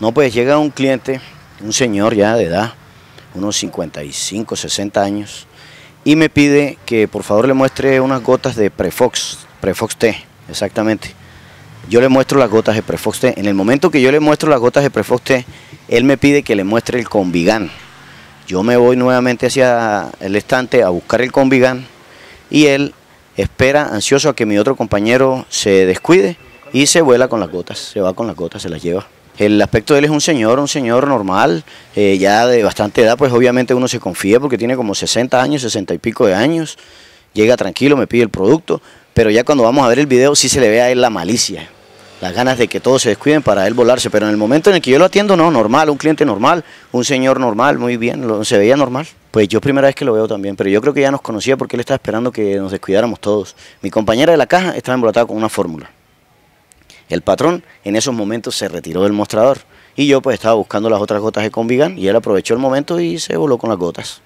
No, pues llega un cliente, un señor ya de edad, unos 55, 60 años, y me pide que por favor le muestre unas gotas de Prefox, Prefox T, exactamente. Yo le muestro las gotas de Prefox T. En el momento que yo le muestro las gotas de Prefox T, él me pide que le muestre el Convigan. Yo me voy nuevamente hacia el estante a buscar el Convigan y él espera ansioso a que mi otro compañero se descuide y se vuela con las gotas, se va con las gotas, se las lleva. El aspecto de él es un señor, un señor normal, eh, ya de bastante edad, pues obviamente uno se confía porque tiene como 60 años, 60 y pico de años, llega tranquilo, me pide el producto, pero ya cuando vamos a ver el video sí se le ve a él la malicia, las ganas de que todos se descuiden para él volarse, pero en el momento en el que yo lo atiendo, no, normal, un cliente normal, un señor normal, muy bien, se veía normal. Pues yo primera vez que lo veo también, pero yo creo que ya nos conocía porque él estaba esperando que nos descuidáramos todos. Mi compañera de la caja estaba embolatada con una fórmula. El patrón en esos momentos se retiró del mostrador y yo pues estaba buscando las otras gotas de Convigan y él aprovechó el momento y se voló con las gotas.